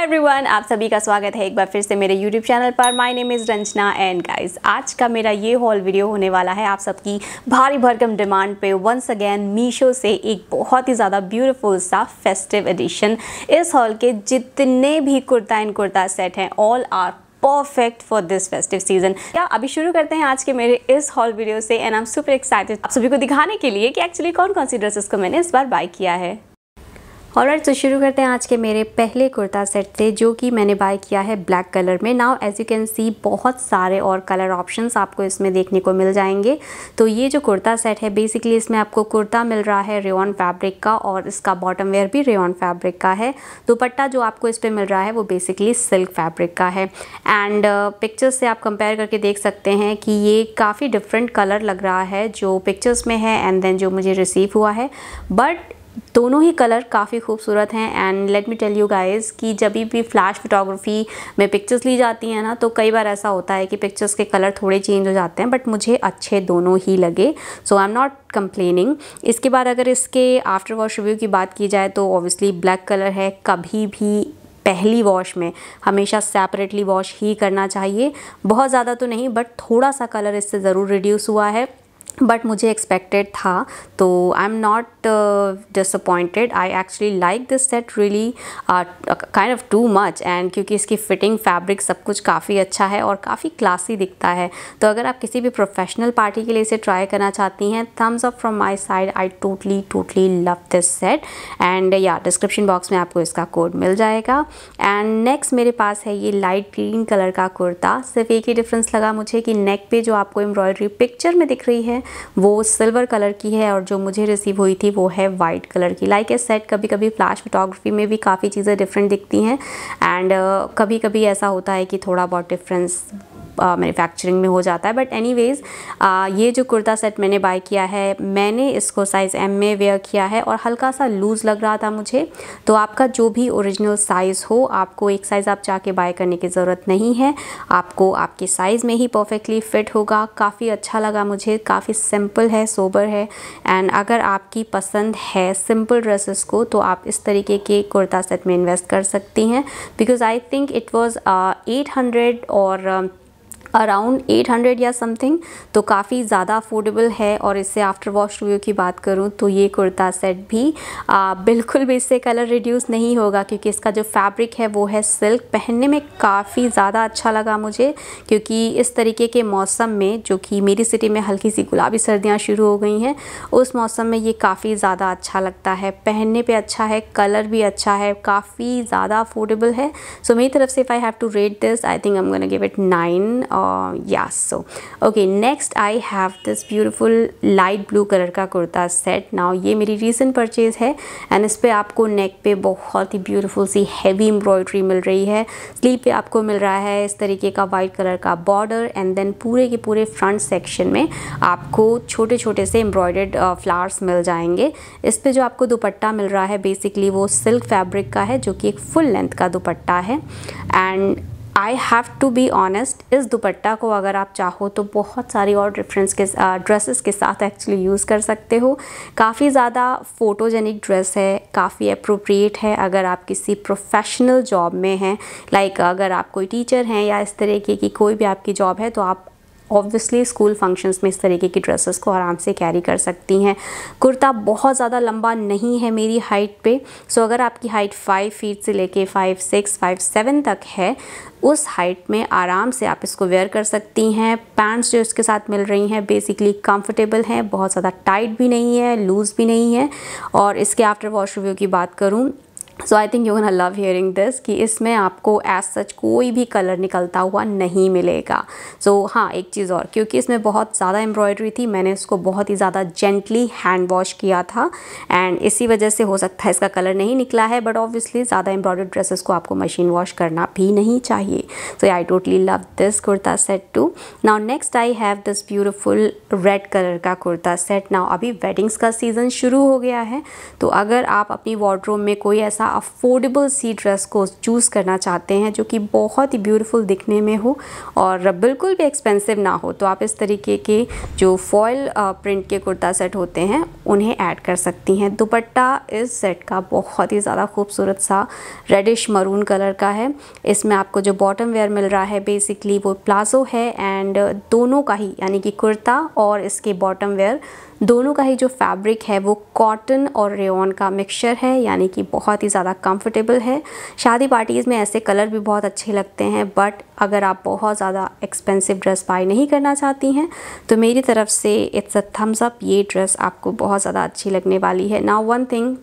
hi everyone आप सभी का स्वागत है एक बार फिर से मेरे यूट्यूब चैनल पर my name is Ranjana and guys आज का मेरा ये हॉल वीडियो होने वाला है आप सबकी भारी भरकम डिमांड पे वंस अगेन मीशो से एक बहुत ही ज़्यादा ब्यूटीफुल सा फेस्टिव एडिशन इस हॉल के जितने भी कुर्ता एंड कुर्ता सेट हैं all are perfect for this festive season क्या अभी शुरू करते हैं आज के मेरे इस हॉल वीडियो से and I am super excited आप सभी को दिखाने के लिए कि एक्चुअली कौन कौन सी ड्रेसेस को मैंने इस बार बाई किया है और राइट तो शुरू करते हैं आज के मेरे पहले कुर्ता सेट से जो कि मैंने बाय किया है ब्लैक कलर में now as you can see बहुत सारे और कलर ऑप्शंस आपको इसमें देखने को मिल जाएंगे तो ये जो कुर्ता सेट है बेसिकली इसमें आपको कुर्ता मिल रहा है रेन फैब्रिक का और इसका बॉटम वेयर भी रेन फैब्रिक का है दुपट्टा जो आपको इस पर मिल रहा है वो बेसिकली सिल्क फैब्रिक का है एंड पिक्चर्स uh, से आप कंपेयर करके देख सकते हैं कि ये काफ़ी डिफरेंट कलर लग रहा है जो पिक्चर्स में है एंड देन जो मुझे रिसीव हुआ है बट दोनों ही कलर काफ़ी खूबसूरत हैं and let me tell you guys कि जब भी फ्लैश फोटोग्राफी में पिक्चर्स ली जाती हैं ना तो कई बार ऐसा होता है कि पिक्चर्स के कलर थोड़े चेंज हो जाते हैं बट मुझे अच्छे दोनों ही लगे so I am not complaining इसके बाद अगर इसके आफ्टर वॉश रिव्यू की बात की जाए तो ऑब्वियसली ब्लैक कलर है कभी भी पहली वॉश में हमेशा सेपरेटली वॉश ही करना चाहिए बहुत ज़्यादा तो नहीं बट थोड़ा सा कलर इससे ज़रूर रिड्यूस हुआ है बट मुझे एक्सपेक्टेड था तो I am not uh, disappointed I actually like this set really uh, uh kind of too much and क्योंकि इसकी फिटिंग फैब्रिक सब कुछ काफ़ी अच्छा है और काफ़ी क्लासी दिखता है तो अगर आप किसी भी प्रोफेशनल पार्टी के लिए इसे ट्राई करना चाहती हैं thumbs up from my side I totally totally love this set and या डिस्क्रिप्शन बॉक्स में आपको इसका कोड मिल जाएगा एंड नेक्स्ट मेरे पास है ये लाइट ग्रीन कलर का कुर्ता सिर्फ एक ही डिफरेंस लगा मुझे कि नेक पे जो आपको एम्ब्रॉयडरी पिक्चर में दिख रही है वो सिल्वर कलर की है और जो मुझे रिसीव हुई थी थी वो है वाइट कलर की लाइक ए सेट कभी कभी फ्लैश फोटोग्राफी में भी काफ़ी चीज़ें डिफरेंट दिखती हैं एंड uh, कभी कभी ऐसा होता है कि थोड़ा बहुत डिफरेंस मैन्युफैक्चरिंग में हो जाता है बट एनीवेज़ ये जो कुर्ता सेट मैंने बाय किया है मैंने इसको साइज़ एम में वेयर किया है और हल्का सा लूज़ लग रहा था मुझे तो आपका जो भी ओरिजिनल साइज़ हो आपको एक साइज़ आप जाके बाय करने की ज़रूरत नहीं है आपको आपके साइज़ में ही परफेक्टली फिट होगा काफ़ी अच्छा लगा मुझे काफ़ी सिंपल है सोबर है एंड अगर आपकी पसंद है सिंपल ड्रेसेस को तो आप इस तरीके के कुर्ता सेट में इन्वेस्ट कर सकती हैं because I think it was eight hundred और अराउंड 800 या समथिंग तो काफ़ी ज़्यादा अफोर्डेबल है और इससे आफ्टर वॉश रिव्यू की बात करूँ तो ये कुर्ता सेट भी आ, बिल्कुल भी इससे कलर रिड्यूस नहीं होगा क्योंकि इसका जो फैब्रिक है वो है सिल्क पहनने में काफ़ी ज़्यादा अच्छा लगा मुझे क्योंकि इस तरीके के मौसम में जो कि मेरी सिटी में हल्की सी गुलाबी सर्दियाँ शुरू हो गई हैं उस मौसम में ये काफ़ी ज़्यादा अच्छा लगता है पहनने पर अच्छा है कलर भी अच्छा है काफ़ी ज़्यादा अफोर्डेबल है सो so, मेरी तरफ से if I have to rate this I think am gonna give it nine और या so okay next I have this beautiful light blue colour का कुर्ता सेट नाउ ये मेरी रिसेंट परचेज है एंड इस पर आपको नेक पे बहुत ही ब्यूटिफुल सी हैवी एम्ब्रॉयड्री मिल रही है स्लीव पे आपको मिल रहा है इस तरीके का वाइट कलर का बॉर्डर एंड देन पूरे के पूरे फ्रंट सेक्शन में आपको छोटे छोटे से एम्ब्रॉयडेड फ्लावर्स uh, मिल जाएंगे इस पर जो आपको दुपट्टा मिल रहा है बेसिकली वो सिल्क फैब्रिक का है जो कि एक फुल लेंथ का दुपट्टा है and I have to be honest इस दुपट्टा को अगर आप चाहो तो बहुत सारी और डिफरेंस के ड्रेसेस uh, के साथ एक्चुअली यूज़ कर सकते हो काफ़ी ज़्यादा फ़ोटोजेनिक ड्रेस है काफ़ी अप्रोप्रिएट है अगर आप किसी प्रोफेशनल जॉब में हैं लाइक अगर आप कोई टीचर हैं या इस तरीके की कोई भी आपकी जॉब है तो आप ऑब्वियसली स्कूल फंक्शंस में इस तरीके की ड्रेसेस को आराम से कैरी कर सकती हैं कुर्ता बहुत ज़्यादा लंबा नहीं है मेरी हाइट पे सो अगर आपकी हाइट फाइव फीट से लेके फाइव सिक्स फाइव सेवन तक है उस हाइट में आराम से आप इसको वेयर कर सकती हैं पैंट्स जो इसके साथ मिल रही हैं बेसिकली कंफर्टेबल हैं बहुत ज़्यादा टाइट भी नहीं है लूज़ भी नहीं है और इसके आफ्टर वॉश रिव्यू की बात करूँ so I think you can love hearing this कि इसमें आपको एज सच कोई भी कलर निकलता हुआ नहीं मिलेगा सो so, हाँ एक चीज़ और क्योंकि इसमें बहुत ज़्यादा एम्ब्रॉयडरी थी मैंने इसको बहुत ही ज़्यादा जेंटली हैंड वॉश किया था एंड इसी वजह से हो सकता है इसका कलर नहीं निकला है बट ऑब्वियसली ज़्यादा एम्ब्रॉयड ड्रेसेस को आपको मशीन वॉश करना भी नहीं चाहिए so I totally love this kurta set too now next I have this beautiful red colour का कुर्ता सेट नाउ अभी वेडिंग्स का सीज़न शुरू हो गया है तो अगर आप अपनी वार्ड्रोब में कोई ऐसा अफोर्डेबल सी ड्रेस को चूज़ करना चाहते हैं जो कि बहुत ही ब्यूटीफुल दिखने में हो और बिल्कुल भी एक्सपेंसिव ना हो तो आप इस तरीके के जो फॉयल प्रिंट के कुर्ता सेट होते हैं उन्हें ऐड कर सकती हैं दुपट्टा इस सेट का बहुत ही ज़्यादा खूबसूरत सा रेडिश मरून कलर का है इसमें आपको जो बॉटम वेयर मिल रहा है बेसिकली वो प्लाजो है एंड दोनों का ही यानी कि कुर्ता और इसके बॉटम वेयर दोनों का ही जो फैब्रिक है वो कॉटन और रेन का मिक्सचर है यानी कि बहुत ही ज़्यादा कंफर्टेबल है शादी पार्टीज़ में ऐसे कलर भी बहुत अच्छे लगते हैं बट अगर आप बहुत ज़्यादा एक्सपेंसिव ड्रेस बाई नहीं करना चाहती हैं तो मेरी तरफ से इट्स अ थम्स अप ये ड्रेस आपको बहुत ज़्यादा अच्छी लगने वाली है नाउ वन थिंग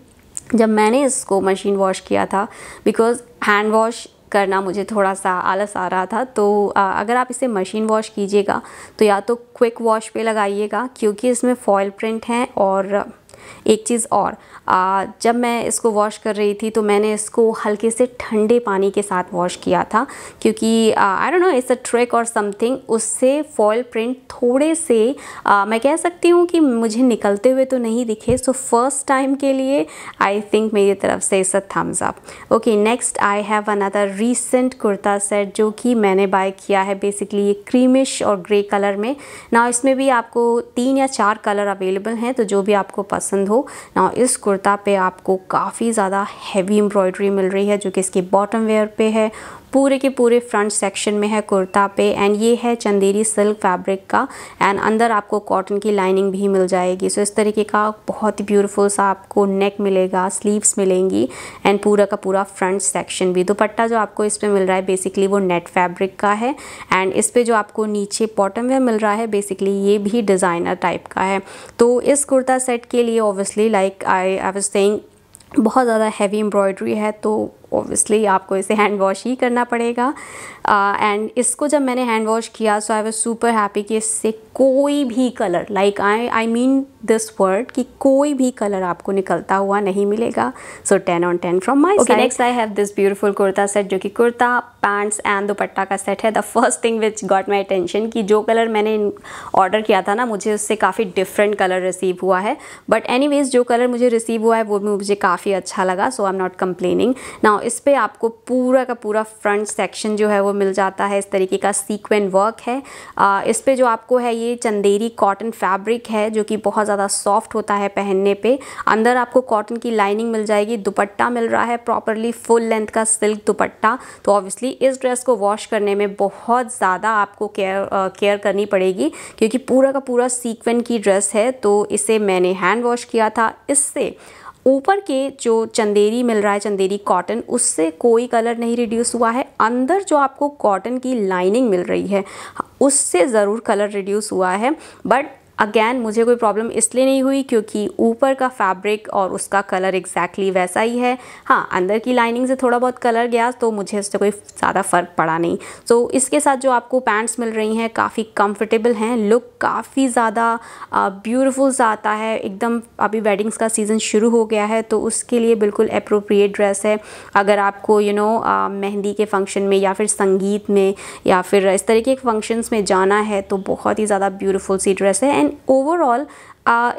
जब मैंने इसको मशीन वॉश किया था बिकॉज़ हैंड वॉश करना मुझे थोड़ा सा आलस आ रहा था तो अगर आप इसे मशीन वॉश कीजिएगा तो या तो क्विक वॉश पे लगाइएगा क्योंकि इसमें फॉयल प्रिंट हैं और एक चीज़ और आ, जब मैं इसको वॉश कर रही थी तो मैंने इसको हल्के से ठंडे पानी के साथ वॉश किया था क्योंकि I don't know it's a trick और समथिंग उससे फॉल प्रिंट थोड़े से आ, मैं कह सकती हूँ कि मुझे निकलते हुए तो नहीं दिखे सो फर्स्ट टाइम के लिए आई थिंक मेरी तरफ से इस thumbs up okay next I have another recent kurta set जो कि मैंने बाय किया है बेसिकली ये क्रीमिश और ग्रे कलर में ना इसमें भी आपको तीन या चार कलर अवेलेबल हैं तो जो भी आपको पसंद पसंद हो ना इस कुर्ता पे आपको काफ़ी ज़्यादा हैवी एम्ब्रॉयडरी मिल रही है जो कि इसके बॉटम वेयर पे है पूरे के पूरे फ्रंट सेक्शन में है कुर्ता पे एंड ये है चंदेरी सिल्क फैब्रिक का एंड अंदर आपको कॉटन की लाइनिंग भी मिल जाएगी सो so, इस तरीके का बहुत ही ब्यूटीफुल सा आपको नेक मिलेगा स्लीव्स मिलेंगी एंड पूरा का पूरा फ्रंट सेक्शन भी दुपट्टा जो आपको इस पर मिल रहा है बेसिकली वो नेट फैब्रिक का है एंड इस पर जो आपको नीचे बॉटम वेयर मिल रहा है बेसिकली ये भी डिज़ाइनर टाइप का है तो इस कुर्ता सेट के लिए obviously like I I was saying बहुत ज़्यादा हैवी एम्ब्रॉयडरी है तो ओबियसली आपको इसे हैंड वॉश ही करना पड़ेगा एंड uh, इसको जब मैंने हैंड वॉश किया so I was super happy कि इससे कोई भी colour like I I mean this word कि कोई भी कलर आपको निकलता हुआ नहीं मिलेगा so ten on ten from my okay next I have this beautiful kurta set जो कि कुर्ता पैंट्स एंड दुपट्टा का सेट है the first thing which got my attention कि जो कलर मैंने ऑर्डर किया था ना मुझे उससे काफ़ी डिफरेंट कलर रिसीव हुआ है बट एनी जो कलर मुझे रिसीव हुआ है वो मुझे काफ़ी अच्छा लगा so I am not complaining ना नाउ इस पर आपको पूरा का पूरा फ्रंट सेक्शन जो है वो मिल जाता है इस तरीके का सीक्वेंट वर्क है आ, इस पर जो आपको है ये चंदेरी कॉटन फैब्रिक है जो कि बहुत ज़्यादा सॉफ्ट होता है पहनने पे अंदर आपको कॉटन की लाइनिंग मिल जाएगी दुपट्टा मिल रहा है प्रॉपरली फुल लेंथ का सिल्क दुपट्टा तो ऑब्वियसली इस ड्रेस को वॉश करने में बहुत ज़्यादा आपको केयर केयर करनी पड़ेगी क्योंकि पूरा का पूरा सीक्वेंट की ड्रेस है तो इसे मैंने हैंड वॉश किया था इससे ऊपर के जो चंदेरी मिल रहा है चंदेरी कॉटन उससे कोई कलर नहीं रिड्यूस हुआ है अंदर जो आपको कॉटन की लाइनिंग मिल रही है उससे ज़रूर कलर रिड्यूस हुआ है बट अगैन मुझे कोई प्रॉब्लम इसलिए नहीं हुई क्योंकि ऊपर का फैब्रिक और उसका कलर एग्जैक्टली exactly वैसा ही है हाँ अंदर की लाइनिंग से थोड़ा बहुत कलर गया तो मुझे इससे कोई ज़्यादा फ़र्क पड़ा नहीं सो so, इसके साथ जो आपको पैंट्स मिल रही हैं काफ़ी कंफर्टेबल हैं लुक काफ़ी ज़्यादा ब्यूटिफुल सा आता है एकदम अभी वेडिंग्स का सीज़न शुरू हो गया है तो उसके लिए बिल्कुल अप्रोप्रिएट ड्रेस है अगर आपको you you know know, mehndi के फंक्शन में या फिर संगीत में या फिर इस तरीके के फंक्शंस में जाना है तो बहुत ही ज़्यादा ब्यूटिफुल सी ड्रेस है एंड एंड ओवरऑल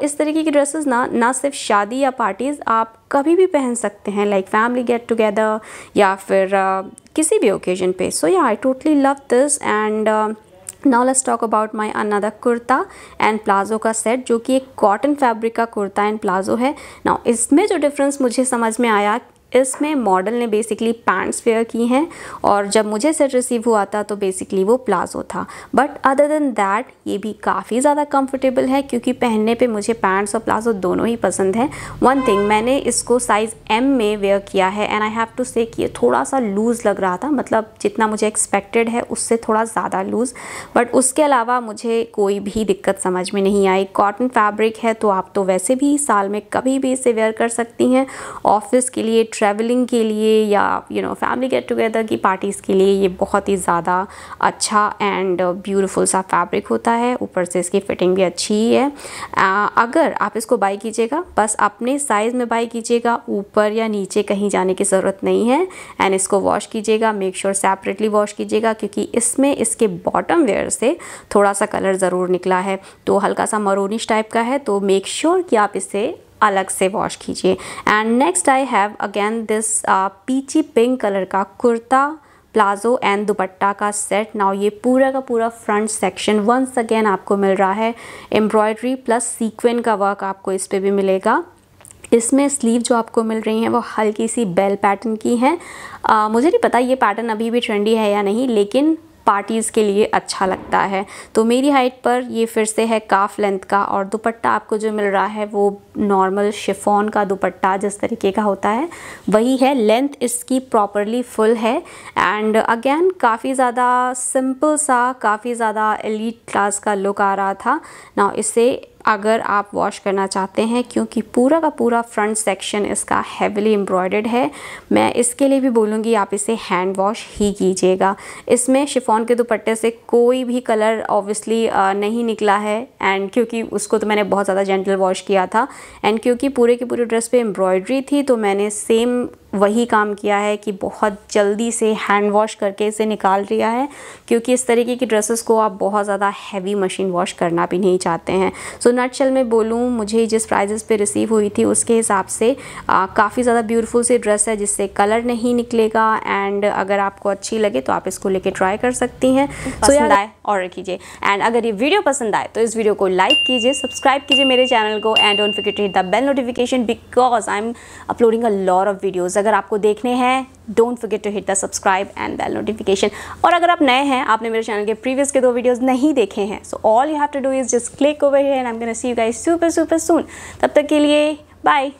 इस तरीके की ड्रेसेस ना ना सिर्फ शादी या पार्टीज़ आप कभी भी पहन सकते हैं लाइक फैमिली गेट टुगेदर या फिर uh, किसी भी ओकेजन पे सो या I totally love this and now let's talk about my another kurta and palazzo का सेट जो कि एक कॉटन फैब्रिक का कुर्ता एंड प्लाजो है नाउ इसमें जो डिफरेंस मुझे समझ में आया इसमें मॉडल ने बेसिकली पैंट्स वेयर की हैं और जब मुझे सेट रिसीव हुआ था तो बेसिकली वो प्लाजो था बट अदर देन दैट ये भी काफ़ी ज़्यादा कंफर्टेबल है क्योंकि पहनने पे मुझे पैंट्स और प्लाजो दोनों ही पसंद हैं वन थिंग मैंने इसको साइज़ एम में वेयर किया है एंड आई हैव टू से कि ये थोड़ा सा लूज़ लग रहा था मतलब जितना मुझे एक्सपेक्टेड है उससे थोड़ा ज़्यादा लूज़ बट उसके अलावा मुझे कोई भी दिक्कत समझ में नहीं आई कॉटन फैब्रिक है तो आप तो वैसे भी साल में कभी भी इसे वेयर कर सकती हैं ऑफिस के लिए ट्रैवलिंग के लिए या you know family get together की पार्टीज़ के लिए ये बहुत ही ज़्यादा अच्छा एंड ब्यूटीफुल सा फैब्रिक होता है ऊपर से इसकी फ़िटिंग भी अच्छी ही है आ, अगर आप इसको बाई कीजिएगा बस अपने साइज़ में बाई कीजिएगा ऊपर या नीचे कहीं जाने की ज़रूरत नहीं है एंड इसको वॉश कीजिएगा मेक श्योर सेपरेटली वॉश कीजिएगा क्योंकि इसमें इसके बॉटम वेयर से थोड़ा सा कलर ज़रूर निकला है तो हल्का सा मरूनिश टाइप का है तो मेक श्योर sure कि आप इसे अलग से वॉश कीजिए and next I have again this peachy pink colour का कुर्ता प्लाजो एंड दुपट्टा का सेट नाउ ये पूरा का पूरा फ्रंट सेक्शन वंस अगेन आपको मिल रहा है एम्ब्रॉयडरी प्लस सीक्वेन का वर्क आपको इस पर भी मिलेगा इसमें स्लीव जो आपको मिल रही हैं वो हल्की सी बेल पैटर्न की हैं uh, मुझे नहीं पता ये पैटर्न अभी भी ट्रेंडी है या नहीं लेकिन पार्टीज़ के लिए अच्छा लगता है तो मेरी हाइट पर ये फिर से है काफ लेंथ का और दुपट्टा आपको जो मिल रहा है वो नॉर्मल शिफॉन का दुपट्टा जिस तरीके का होता है वही है लेंथ इसकी प्रॉपरली फुल है एंड अगेन काफ़ी ज़्यादा सिंपल सा काफ़ी ज़्यादा एलिट क्लास का लुक आ रहा था ना इसे अगर आप वॉश करना चाहते हैं क्योंकि पूरा का पूरा फ्रंट सेक्शन इसका हैविली एम्ब्रॉयडर्ड है मैं इसके लिए भी बोलूँगी आप इसे हैंड वॉश ही कीजिएगा इसमें शिफॉन के दुपट्टे से कोई भी कलर ऑब्वियसली नहीं निकला है एंड क्योंकि उसको तो मैंने बहुत ज़्यादा जेंटल वॉश किया था एंड क्योंकि पूरे के पूरे ड्रेस पे एम्ब्रॉयड्री थी तो मैंने सेम वही काम किया है कि बहुत जल्दी से हैंड वॉश करके इसे निकाल लिया है क्योंकि इस तरीके की ड्रेसेस को आप बहुत ज़्यादा हैवी मशीन वॉश करना भी नहीं चाहते हैं सो नट नटशल में बोलूँ मुझे जिस प्राइजेस पे रिसीव हुई थी उसके हिसाब से काफ़ी ज़्यादा ब्यूटीफुल सी ड्रेस है जिससे कलर नहीं निकलेगा एंड अगर आपको अच्छी लगे तो आप इसको लेके ट्राई कर सकती हैं याद आए ऑर्डर कीजिए एंड अगर ये वीडियो पसंद आए तो इस वीडियो को लाइक कीजिए सब्सक्राइब कीजिए मेरे चैनल को and on forget the bell notification because I am uploading a lot of videos अगर आपको देखने हैं don't forget to hit the subscribe and bell notification और अगर आप नए हैं आपने मेरे चैनल के प्रीवियस के दो वीडियोज़ नहीं देखे हैं so all you have to do is just click over here and I am see you guys super super soon तब तक के लिए बाय